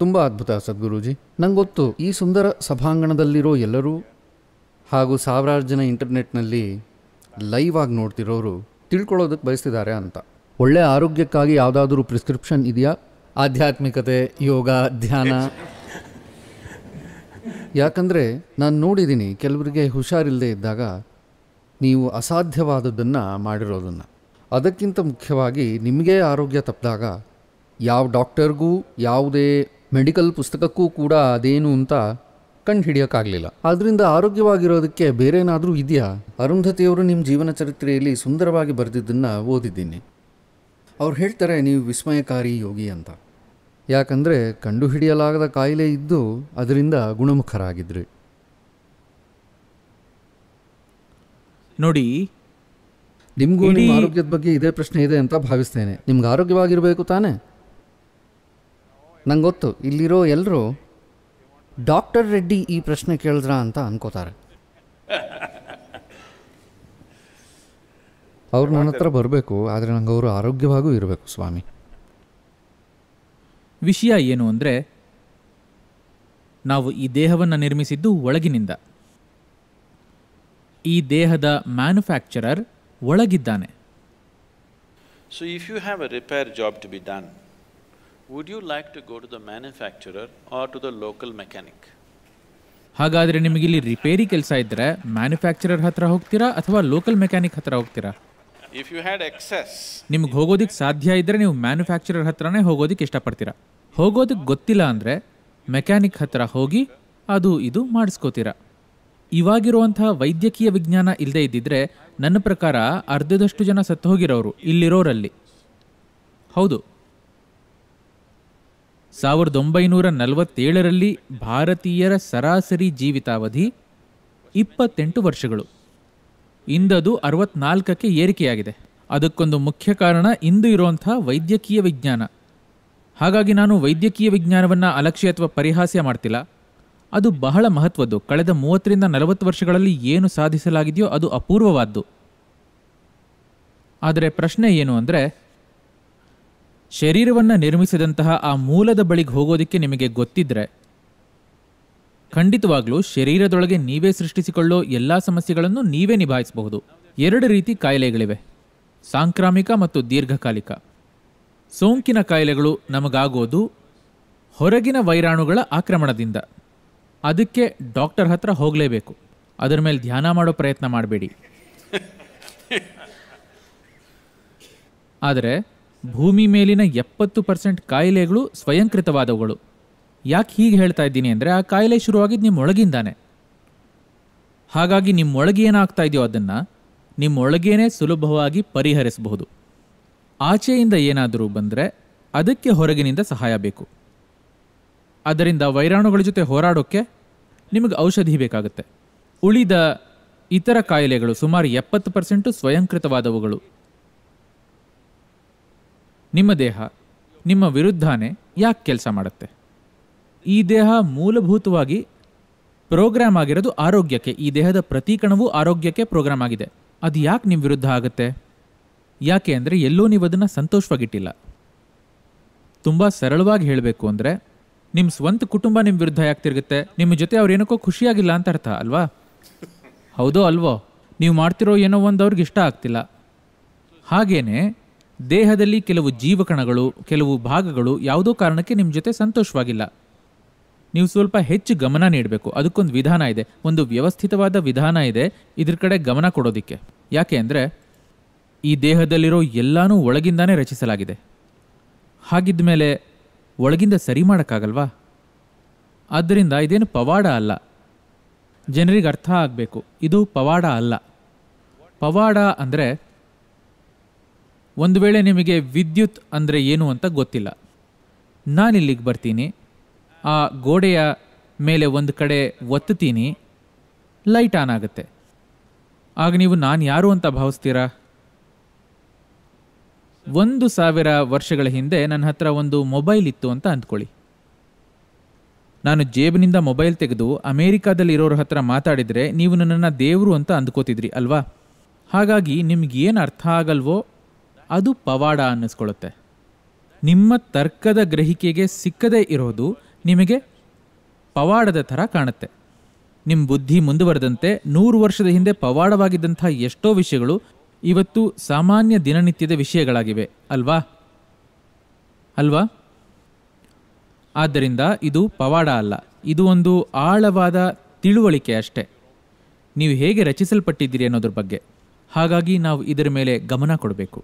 ತುಂಬ ಅದ್ಭುತ ಸದ್ಗುರುಜಿ ನಂಗೆ ಗೊತ್ತು ಈ ಸುಂದರ ಸಭಾಂಗಣದಲ್ಲಿರೋ ಎಲ್ಲರೂ ಹಾಗೂ ಸಾವಿರಾರು ಜನ ಇಂಟರ್ನೆಟ್ನಲ್ಲಿ ಲೈವ್ ಆಗಿ ನೋಡ್ತಿರೋರು ತಿಳ್ಕೊಳ್ಳೋದಕ್ಕೆ ಬಯಸ್ತಿದ್ದಾರೆ ಅಂತ ಒಳ್ಳೆ ಆರೋಗ್ಯಕ್ಕಾಗಿ ಯಾವುದಾದ್ರೂ ಪ್ರಿಸ್ಕ್ರಿಪ್ಷನ್ ಇದೆಯಾ ಆಧ್ಯಾತ್ಮಿಕತೆ ಯೋಗ ಧ್ಯಾನ ಯಾಕಂದರೆ ನಾನು ನೋಡಿದ್ದೀನಿ ಕೆಲವರಿಗೆ ಹುಷಾರಿಲ್ಲದೆ ಇದ್ದಾಗ ನೀವು ಅಸಾಧ್ಯವಾದದ್ದನ್ನು ಮಾಡಿರೋದನ್ನು ಅದಕ್ಕಿಂತ ಮುಖ್ಯವಾಗಿ ನಿಮಗೆ ಆರೋಗ್ಯ ತಪ್ಪಿದಾಗ ಯಾವ ಡಾಕ್ಟರ್ಗೂ ಯಾವುದೇ ಮೆಡಿಕಲ್ ಪುಸ್ತಕಕ್ಕೂ ಕೂಡ ಅದೇನು ಅಂತ ಕಂಡು ಹಿಡಿಯೋಕ್ಕಾಗಲಿಲ್ಲ ಆದ್ದರಿಂದ ಆರೋಗ್ಯವಾಗಿರೋದಕ್ಕೆ ಬೇರೇನಾದರೂ ಇದೆಯಾ ಅರುಂಧತಿಯವರು ನಿಮ್ಮ ಜೀವನ ಚರಿತ್ರೆಯಲ್ಲಿ ಸುಂದರವಾಗಿ ಬರೆದಿದ್ದನ್ನು ಓದಿದ್ದೀನಿ ಅವ್ರು ಹೇಳ್ತಾರೆ ನೀವು ವಿಸ್ಮಯಕಾರಿ ಯೋಗಿ ಅಂತ ಯಾಕಂದರೆ ಕಂಡುಹಿಡಿಯಲಾಗದ ಕಾಯಿಲೆ ಇದ್ದು ಅದರಿಂದ ಗುಣಮುಖರಾಗಿದ್ರಿ ನೋಡಿ ನಿಮ್ಗೂ ನಿಮ್ಮ ಆರೋಗ್ಯದ ಬಗ್ಗೆ ಇದೇ ಪ್ರಶ್ನೆ ಇದೆ ಅಂತ ಭಾವಿಸ್ತೇನೆ ನಿಮ್ಗೆ ಆರೋಗ್ಯವಾಗಿರಬೇಕು ತಾನೇ ನಂಗೆ ಗೊತ್ತು ಇಲ್ಲಿರೋ ಎಲ್ಲರೂ ಡಾಕ್ಟರ್ ರೆಡ್ಡಿ ಈ ಪ್ರಶ್ನೆ ಕೇಳಿದ್ರ ಅಂತ ಅನ್ಕೋತಾರೆ ಅವ್ರು ನನ್ನ ಹತ್ರ ಬರಬೇಕು ಆದರೆ ನಂಗೆ ಅವರು ಆರೋಗ್ಯವಾಗೂ ಇರಬೇಕು ಸ್ವಾಮಿ ವಿಷಯ ಏನು ಅಂದರೆ ನಾವು ಈ ದೇಹವನ್ನು ನಿರ್ಮಿಸಿದ್ದು ಒಳಗಿನಿಂದ ಈ ದೇಹದ ಮ್ಯಾನುಫ್ಯಾಕ್ಚರರ್ ಒಳಗಿದ್ದಾನೆ so if you have a repair job to be done would you like to go to the manufacturer or to the local mechanic ಹಾಗಾದರೆ ನಿಮಗಿಲ್ಲಿ ರಿಪೇರಿ ಕೆಲಸ ಇದ್ದರೆ ಮ್ಯಾನುಫ್ಯಾಕ್ಚರರ್ ಹತ್ರ ಹೋಗ್ತೀರಾ ಅಥವಾ ಲೋಕಲ್ ಮೆಕ್ಯಾನಿಕ್ ಹತ್ರ ಹೋಗ್ತೀರಾ ಇಫ್ ಯು ಹ್ಯಾಡ್ ಎಕ್ಸೆಸ್ ನಿಮ್ಗೆ ಹೋಗೋದಕ್ಕೆ ಸಾಧ್ಯ ಇದ್ದರೆ ನೀವು ಮ್ಯಾನುಫ್ಯಾಕ್ಚರರ್ ಹತ್ರನೇ ಹೋಗೋದಕ್ಕೆ ಇಷ್ಟಪಡ್ತೀರಾ ಹೋಗೋದಕ್ಕೆ ಗೊತ್ತಿಲ್ಲ ಅಂದರೆ ಮೆಕ್ಯಾನಿಕ್ ಹತ್ರ ಹೋಗಿ ಅದು ಇದು ಮಾಡಿಸ್ಕೋತೀರಾ ಇವಾಗಿರುವಂತಹ ವೈದ್ಯಕೀಯ ವಿಜ್ಞಾನ ಇಲ್ಲದೆ ಇದ್ದಿದ್ರೆ ನನ್ನ ಪ್ರಕಾರ ಅರ್ಧದಷ್ಟು ಜನ ಸತ್ತು ಹೋಗಿರೋರು ಇಲ್ಲಿರೋರಲ್ಲಿ ಹೌದು ಸಾವಿರದ ಒಂಬೈನೂರ ನಲವತ್ತೇಳರಲ್ಲಿ ಭಾರತೀಯರ ಸರಾಸರಿ ಜೀವಿತಾವಧಿ ಇಪ್ಪತ್ತೆಂಟು ವರ್ಷಗಳು ಇಂದದು ಅರವತ್ನಾಲ್ಕಕ್ಕೆ ಏರಿಕೆಯಾಗಿದೆ ಅದಕ್ಕೊಂದು ಮುಖ್ಯ ಕಾರಣ ಇಂದು ಇರುವಂಥ ವೈದ್ಯಕೀಯ ವಿಜ್ಞಾನ ಹಾಗಾಗಿ ನಾನು ವೈದ್ಯಕೀಯ ವಿಜ್ಞಾನವನ್ನು ಅಲಕ್ಷ್ಯ ಅಥವಾ ಪರಿಹಾಸ್ಯ ಮಾಡ್ತಿಲ್ಲ ಅದು ಬಹಳ ಮಹತ್ವದ್ದು ಕಳೆದ ಮೂವತ್ತರಿಂದ ನಲವತ್ತು ವರ್ಷಗಳಲ್ಲಿ ಏನು ಸಾಧಿಸಲಾಗಿದೆಯೋ ಅದು ಅಪೂರ್ವವಾದ್ದು ಆದರೆ ಪ್ರಶ್ನೆ ಏನು ಅಂದರೆ ಶರೀರವನ್ನು ನಿರ್ಮಿಸಿದಂತಹ ಆ ಮೂಲದ ಬಳಿಗೆ ಹೋಗೋದಕ್ಕೆ ನಿಮಗೆ ಗೊತ್ತಿದ್ರೆ ಖಂಡಿತವಾಗ್ಲೂ ಶರೀರದೊಳಗೆ ನೀವೇ ಸೃಷ್ಟಿಸಿಕೊಳ್ಳೋ ಎಲ್ಲ ಸಮಸ್ಯೆಗಳನ್ನು ನೀವೇ ನಿಭಾಯಿಸಬಹುದು ಎರಡು ರೀತಿ ಕಾಯಿಲೆಗಳಿವೆ ಸಾಂಕ್ರಾಮಿಕ ಮತ್ತು ದೀರ್ಘಕಾಲಿಕ ಸೋಂಕಿನ ಕಾಯಿಲೆಗಳು ನಮಗಾಗೋದು ಹೊರಗಿನ ವೈರಾಣುಗಳ ಆಕ್ರಮಣದಿಂದ ಅದಕ್ಕೆ ಡಾಕ್ಟರ್ ಹತ್ರ ಹೋಗಲೇಬೇಕು ಅದರ ಮೇಲೆ ಧ್ಯಾನ ಮಾಡೋ ಪ್ರಯತ್ನ ಮಾಡಬೇಡಿ ಆದರೆ ಭೂಮಿ ಮೇಲಿನ ಎಪ್ಪತ್ತು ಪರ್ಸೆಂಟ್ ಕಾಯಿಲೆಗಳು ಸ್ವಯಂಕೃತವಾದವುಗಳು ಯಾಕೆ ಹೀಗೆ ಹೇಳ್ತಾ ಇದ್ದೀನಿ ಅಂದರೆ ಆ ಕಾಯಿಲೆ ಶುರುವಾಗಿದ್ದು ನಿಮ್ಮೊಳಗಿಂದಾನೆ ಹಾಗಾಗಿ ನಿಮ್ಮೊಳಗೆ ಏನಾಗ್ತಾ ಇದೆಯೋ ಅದನ್ನು ನಿಮ್ಮೊಳಗೇನೆ ಸುಲಭವಾಗಿ ಪರಿಹರಿಸಬಹುದು ಆಚೆಯಿಂದ ಏನಾದರೂ ಬಂದರೆ ಅದಕ್ಕೆ ಹೊರಗಿನಿಂದ ಸಹಾಯ ಬೇಕು ಅದರಿಂದ ವೈರಾಣುಗಳ ಜೊತೆ ಹೋರಾಡೋಕ್ಕೆ ನಿಮಗೆ ಔಷಧಿ ಬೇಕಾಗುತ್ತೆ ಉಳಿದ ಇತರ ಕಾಯಿಲೆಗಳು ಸುಮಾರು ಎಪ್ಪತ್ತು ಪರ್ಸೆಂಟು ಸ್ವಯಂಕೃತವಾದವುಗಳು ನಿಮ್ಮ ದೇಹ ನಿಮ್ಮ ವಿರುದ್ಧನೇ ಯಾಕೆ ಕೆಲಸ ಮಾಡುತ್ತೆ ಈ ದೇಹ ಮೂಲಭೂತವಾಗಿ ಪ್ರೋಗ್ರಾಮ್ ಆಗಿರೋದು ಆರೋಗ್ಯಕ್ಕೆ ಈ ದೇಹದ ಪ್ರತಿ ಕಣವೂ ಆರೋಗ್ಯಕ್ಕೆ ಪ್ರೋಗ್ರಾಮ್ ಆಗಿದೆ ಅದು ಯಾಕೆ ನಿಮ್ಮ ವಿರುದ್ಧ ಆಗುತ್ತೆ ಯಾಕೆ ಅಂದರೆ ಎಲ್ಲೋ ನೀವು ಅದನ್ನು ಸಂತೋಷವಾಗಿಟ್ಟಿಲ್ಲ ತುಂಬ ಸರಳವಾಗಿ ಹೇಳಬೇಕು ಅಂದರೆ ನಿಮ್ಮ ಸ್ವಂತ ಕುಟುಂಬ ನಿಮ್ಮ ವಿರುದ್ಧ ಯಾಕೆ ತಿರುಗುತ್ತೆ ನಿಮ್ಮ ಜೊತೆ ಅವ್ರು ಏನಕ್ಕೋ ಖುಷಿಯಾಗಿಲ್ಲ ಅಂತ ಅರ್ಥ ಅಲ್ವಾ ಹೌದೋ ಅಲ್ವೋ ನೀವು ಮಾಡ್ತಿರೋ ಏನೋ ಒಂದು ಅವ್ರಿಗೆ ಇಷ್ಟ ಆಗ್ತಿಲ್ಲ ಹಾಗೇನೆ ದೇಹದಲ್ಲಿ ಕೆಲವು ಜೀವಕಣಗಳು ಕೆಲವು ಭಾಗಗಳು ಯಾವುದೋ ಕಾರಣಕ್ಕೆ ನಿಮ್ಮ ಜೊತೆ ಸಂತೋಷವಾಗಿಲ್ಲ ನೀವು ಸ್ವಲ್ಪ ಹೆಚ್ಚು ಗಮನ ನೀಡಬೇಕು ಅದಕ್ಕೊಂದು ವಿಧಾನ ಇದೆ ಒಂದು ವ್ಯವಸ್ಥಿತವಾದ ವಿಧಾನ ಇದೆ ಇದ್ರ ಕಡೆ ಗಮನ ಕೊಡೋದಕ್ಕೆ ಯಾಕೆ ಅಂದರೆ ಈ ದೇಹದಲ್ಲಿರೋ ಎಲ್ಲನೂ ಒಳಗಿಂದಾನೇ ರಚಿಸಲಾಗಿದೆ ಹಾಗಿದ್ದ ಮೇಲೆ ಒಳಗಿಂದ ಸರಿ ಮಾಡೋಕ್ಕಾಗಲ್ವಾ ಆದ್ದರಿಂದ ಇದೇನು ಪವಾಡ ಅಲ್ಲ ಜನರಿಗೆ ಅರ್ಥ ಆಗಬೇಕು ಇದು ಪವಾಡ ಅಲ್ಲ ಪವಾಡ ಅಂದರೆ ಒಂದು ವೇಳೆ ನಿಮಗೆ ವಿದ್ಯುತ್ ಅಂದರೆ ಏನು ಅಂತ ಗೊತ್ತಿಲ್ಲ ನಾನು ಇಲ್ಲಿಗೆ ಬರ್ತೀನಿ ಆ ಗೋಡೆಯ ಮೇಲೆ ಒಂದು ಕಡೆ ಒತ್ತುತ್ತೀನಿ ಲೈಟ್ ಆನ್ ಆಗುತ್ತೆ ಆಗ ನೀವು ನಾನು ಯಾರು ಅಂತ ಭಾವಿಸ್ತೀರಾ ಒಂದು ಸಾವಿರ ವರ್ಷಗಳ ಹಿಂದೆ ನನ್ನ ಹತ್ರ ಒಂದು ಮೊಬೈಲ್ ಇತ್ತು ಅಂತ ಅಂದ್ಕೊಳ್ಳಿ ನಾನು ಜೇಬಿನಿಂದ ಮೊಬೈಲ್ ತೆಗೆದು ಅಮೇರಿಕಾದಲ್ಲಿ ಇರೋರ ಹತ್ರ ಮಾತಾಡಿದರೆ ನೀವು ನನ್ನನ್ನು ದೇವರು ಅಂತ ಅಂದ್ಕೋತಿದ್ರಿ ಅಲ್ವಾ ಹಾಗಾಗಿ ಏನು ಅರ್ಥ ಆಗಲ್ವೋ ಅದು ಪವಾಡ ಅನ್ನಿಸ್ಕೊಳ್ಳುತ್ತೆ ನಿಮ್ಮ ತರ್ಕದ ಗ್ರಹಿಕೆಗೆ ಸಿಕ್ಕದೇ ಇರೋದು ನಿಮಗೆ ಪವಾಡದ ಥರ ಕಾಣುತ್ತೆ ನಿಮ್ಮ ಬುದ್ಧಿ ಮುಂದುವರೆದಂತೆ ನೂರು ವರ್ಷದ ಹಿಂದೆ ಪವಾಡವಾಗಿದ್ದಂಥ ಎಷ್ಟೋ ವಿಷಯಗಳು ಇವತ್ತು ಸಾಮಾನ್ಯ ದಿನನಿತ್ಯದ ವಿಷಯಗಳಾಗಿವೆ ಅಲ್ವಾ ಅಲ್ವಾ ಆದ್ದರಿಂದ ಇದು ಪವಾಡ ಅಲ್ಲ ಇದು ಒಂದು ಆಳವಾದ ತಿಳುವಳಿಕೆ ಅಷ್ಟೆ ನೀವು ಹೇಗೆ ರಚಿಸಲ್ಪಟ್ಟಿದ್ದೀರಿ ಅನ್ನೋದ್ರ ಬಗ್ಗೆ ಹಾಗಾಗಿ ನಾವು ಇದರ ಮೇಲೆ ಗಮನ ಕೊಡಬೇಕು